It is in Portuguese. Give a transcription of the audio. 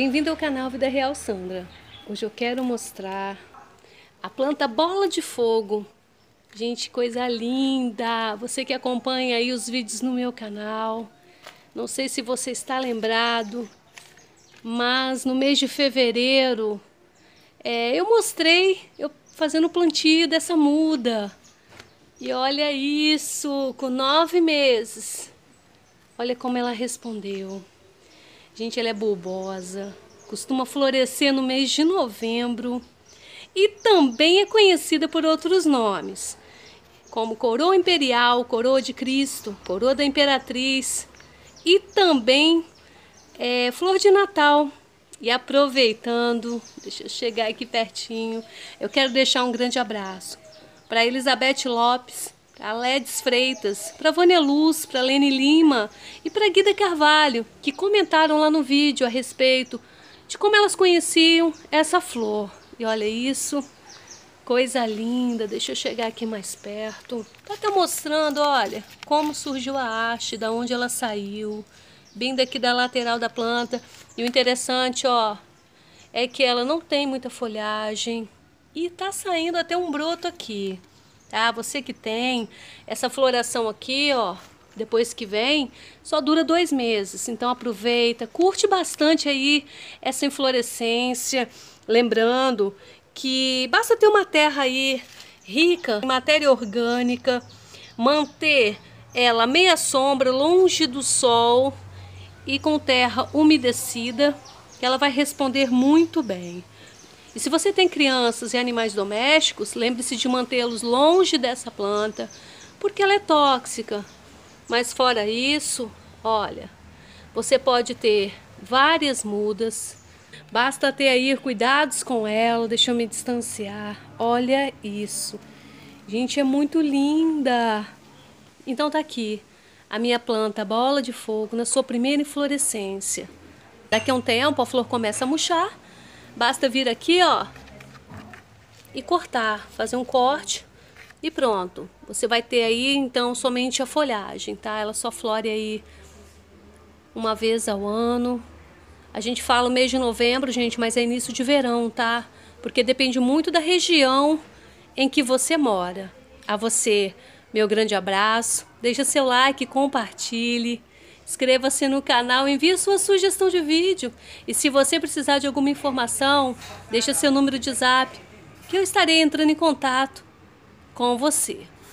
Bem-vindo ao canal Vida Real Sandra. Hoje eu quero mostrar a planta bola de fogo. Gente, coisa linda! Você que acompanha aí os vídeos no meu canal, não sei se você está lembrado, mas no mês de fevereiro é, eu mostrei eu fazendo o plantio dessa muda. E olha isso, com nove meses. Olha como ela respondeu. Gente, ela é bulbosa, costuma florescer no mês de novembro e também é conhecida por outros nomes, como coroa imperial, coroa de Cristo, coroa da imperatriz e também é, flor de Natal. E aproveitando, deixa eu chegar aqui pertinho, eu quero deixar um grande abraço para Elizabeth Lopes, Aledes Ledes Freitas, para Vânia Luz, para Lene Lima e para Guida Carvalho, que comentaram lá no vídeo a respeito de como elas conheciam essa flor. E olha isso, coisa linda. Deixa eu chegar aqui mais perto. Tá até mostrando, olha, como surgiu a haste, da onde ela saiu, bem daqui da lateral da planta. E o interessante, ó, é que ela não tem muita folhagem e tá saindo até um broto aqui tá? Você que tem essa floração aqui, ó, depois que vem, só dura dois meses. Então aproveita, curte bastante aí essa inflorescência, lembrando que basta ter uma terra aí rica em matéria orgânica, manter ela meia sombra, longe do sol e com terra umedecida, ela vai responder muito bem. E se você tem crianças e animais domésticos, lembre-se de mantê-los longe dessa planta, porque ela é tóxica. Mas fora isso, olha, você pode ter várias mudas. Basta ter aí cuidados com ela, deixa eu me distanciar. Olha isso. Gente, é muito linda. Então tá aqui a minha planta bola de fogo na sua primeira inflorescência. Daqui a um tempo a flor começa a murchar Basta vir aqui, ó, e cortar, fazer um corte e pronto. Você vai ter aí, então, somente a folhagem, tá? Ela só flore aí uma vez ao ano. A gente fala mês de novembro, gente, mas é início de verão, tá? Porque depende muito da região em que você mora. A você, meu grande abraço. Deixa seu like, compartilhe inscreva-se no canal, envie sua sugestão de vídeo. E se você precisar de alguma informação, deixe seu número de zap, que eu estarei entrando em contato com você.